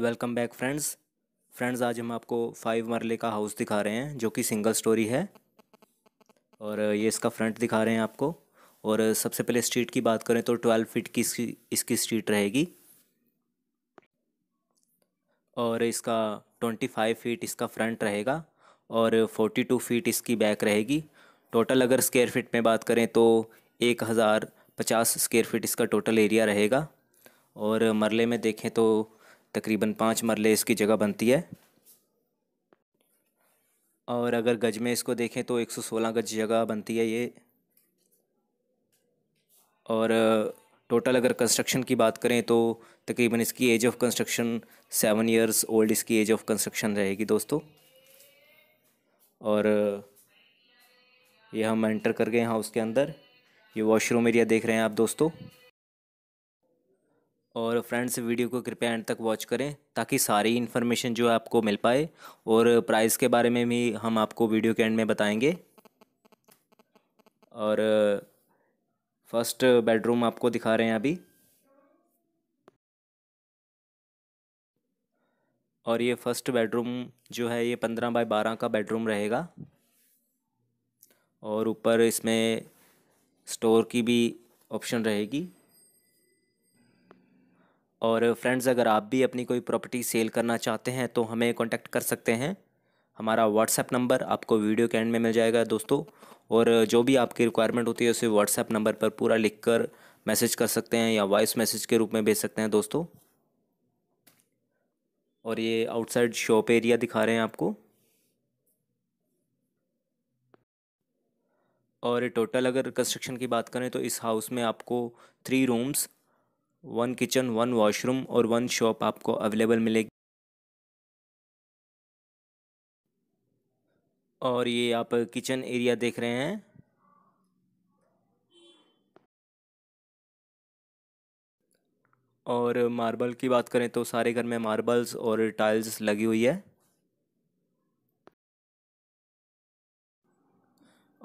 welcome back friends friends आज हम आपको फाइव मरले का हाउस दिखा रहे हैं जो कि सिंगल स्टोरी है और ये इसका फ्रंट दिखा रहे हैं आपको और सबसे पहले स्ट्रीट की बात करें तो ट्वेल्व फीट की इसकी स्ट्रीट रहेगी और इसका ट्वेंटी फाइव फीट इसका फ्रंट रहेगा और फोर्टी टू फीट इसकी बैक रहेगी टोटल अगर स्क्यर फीट में बात करें तो एक हज़ार पचास स्क्यर फीट इसका टोटल एरिया रहेगा और मरले में देखें तो तकरीबन पाँच मरले इसकी जगह बनती है और अगर गज में इसको देखें तो 116 गज जगह बनती है ये और टोटल अगर कंस्ट्रक्शन की बात करें तो तकरीबन इसकी age of construction seven years old इसकी एज ऑफ कंस्ट्रक्शन रहेगी दोस्तों और ये हम एंटर कर गए हैं हाउस के अंदर ये वॉशरूम एरिया देख रहे हैं आप दोस्तों और फ्रेंड्स वीडियो को कृपया एंड तक वॉच करें ताकि सारी इन्फॉर्मेशन जो है आपको मिल पाए और प्राइस के बारे में भी हम आपको वीडियो के एंड में बताएंगे और फर्स्ट बेडरूम आपको दिखा रहे हैं अभी और ये फर्स्ट बेडरूम जो है ये पंद्रह बाय बारह का बेडरूम रहेगा और ऊपर इसमें स्टोर की भी ऑप्शन रहेगी और फ्रेंड्स अगर आप भी अपनी कोई प्रॉपर्टी सेल करना चाहते हैं तो हमें कॉन्टेक्ट कर सकते हैं हमारा व्हाट्सएप नंबर आपको वीडियो के एंड में मिल जाएगा दोस्तों और जो भी आपकी रिक्वायरमेंट होती है उसे व्हाट्सएप नंबर पर पूरा लिख कर मैसेज कर सकते हैं या वॉइस मैसेज के रूप में भेज सकते हैं दोस्तों और ये आउटसाइड शॉप एरिया दिखा रहे हैं आपको और टोटल अगर कंस्ट्रक्शन की बात करें तो इस हाउस में आपको three rooms one kitchen one washroom और वन शॉप आपको अवेलेबल मिलेगी और ये आप किचन एरिया देख रहे हैं और मार्बल की बात करें तो सारे घर में मार्बल्स और टाइल्स लगी हुई है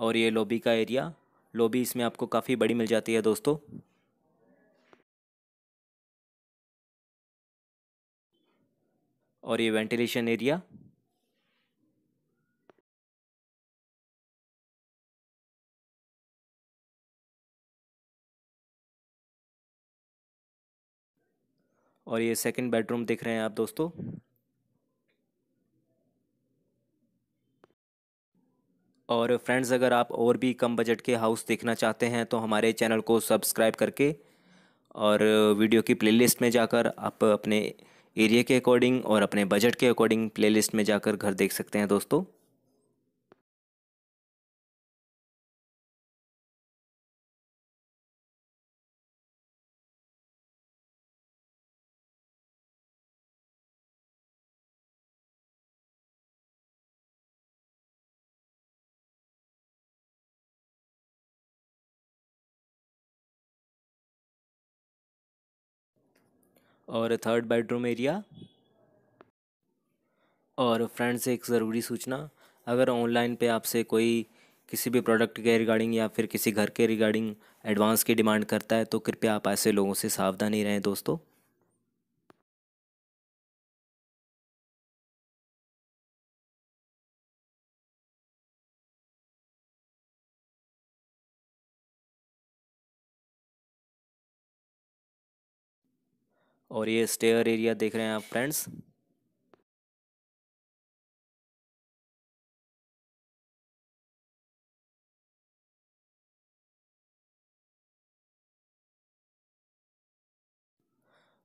और ये लॉबी का एरिया लॉबी इसमें आपको काफ़ी बड़ी मिल जाती है दोस्तों और ये वेंटिलेशन एरिया और ये सेकंड बेडरूम देख रहे हैं आप दोस्तों और फ्रेंड्स अगर आप और भी कम बजट के हाउस देखना चाहते हैं तो हमारे चैनल को सब्सक्राइब करके और वीडियो की प्लेलिस्ट में जाकर आप अपने एरिया के अकॉर्डिंग और अपने बजट के अकॉर्डिंग प्लेलिस्ट में जाकर घर देख सकते हैं दोस्तों और थर्ड बेडरूम एरिया और फ्रेंड्स एक ज़रूरी सूचना अगर ऑनलाइन पे आपसे कोई किसी भी प्रोडक्ट के रिगार्डिंग या फिर किसी घर के रिगार्डिंग एडवांस की डिमांड करता है तो कृपया आप ऐसे लोगों से सावधानी रहें दोस्तों और ये स्टेयर एरिया देख रहे हैं आप फ्रेंड्स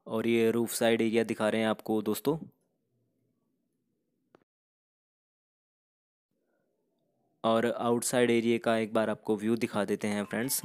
और ये रूफ साइड एरिया दिखा रहे हैं आपको दोस्तों और आउटसाइड एरिया का एक बार आपको व्यू दिखा देते हैं फ्रेंड्स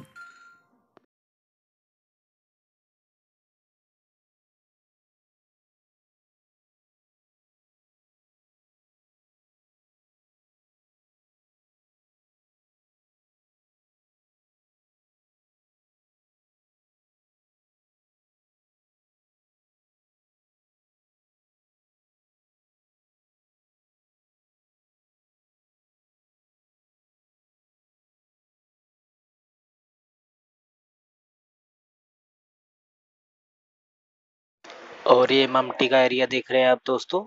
और ये ममटी का एरिया देख रहे हैं आप दोस्तों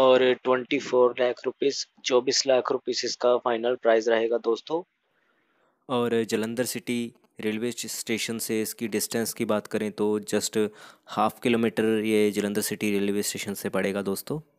और ट्वेंटी फोर लाख रुपीस चौबीस लाख रुपीस इसका फाइनल प्राइस रहेगा दोस्तों और जलंधर सिटी रेलवे स्टेशन से इसकी डिस्टेंस की बात करें तो जस्ट हाफ किलोमीटर ये जलंधर सिटी रेलवे स्टेशन से पड़ेगा दोस्तों